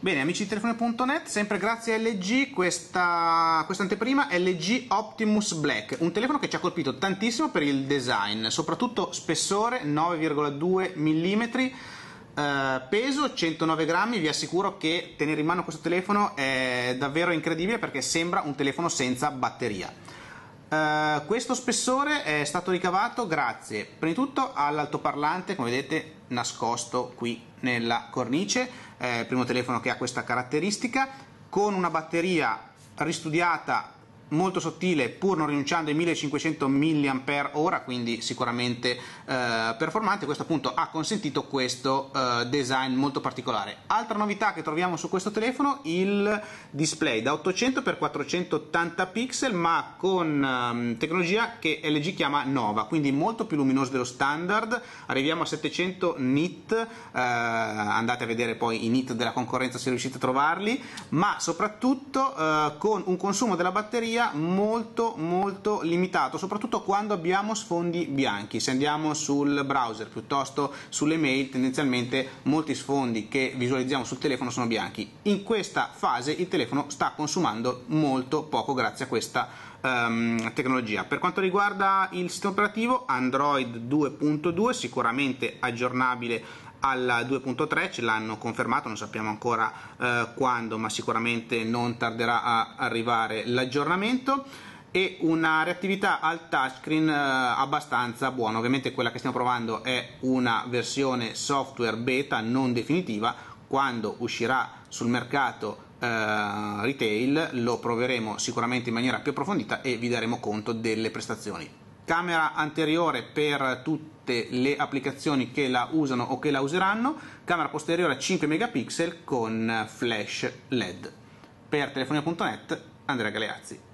Bene, amici di telefono.net, sempre grazie a LG, questa, questa anteprima LG Optimus Black, un telefono che ci ha colpito tantissimo per il design, soprattutto spessore 9,2 mm, eh, peso 109 grammi, vi assicuro che tenere in mano questo telefono è davvero incredibile perché sembra un telefono senza batteria. Uh, questo spessore è stato ricavato grazie prima di tutto all'altoparlante come vedete nascosto qui nella cornice eh, primo telefono che ha questa caratteristica con una batteria ristudiata molto sottile pur non rinunciando ai 1500 mAh quindi sicuramente eh, performante questo appunto ha consentito questo eh, design molto particolare altra novità che troviamo su questo telefono il display da 800 x 480 pixel ma con ehm, tecnologia che LG chiama Nova quindi molto più luminoso dello standard arriviamo a 700 nit eh, andate a vedere poi i nit della concorrenza se riuscite a trovarli ma soprattutto eh, con un consumo della batteria sia molto molto limitato, soprattutto quando abbiamo sfondi bianchi. Se andiamo sul browser piuttosto sulle mail, tendenzialmente molti sfondi che visualizziamo sul telefono sono bianchi. In questa fase il telefono sta consumando molto poco grazie a questa um, tecnologia. Per quanto riguarda il sistema operativo Android 2.2, sicuramente aggiornabile al 2.3 ce l'hanno confermato, non sappiamo ancora eh, quando, ma sicuramente non tarderà a arrivare l'aggiornamento e una reattività al touchscreen eh, abbastanza buona. Ovviamente quella che stiamo provando è una versione software beta non definitiva, quando uscirà sul mercato eh, retail lo proveremo sicuramente in maniera più approfondita e vi daremo conto delle prestazioni camera anteriore per tutte le applicazioni che la usano o che la useranno, camera posteriore a 5 megapixel con flash LED. Per telefonia.net Andrea Galeazzi.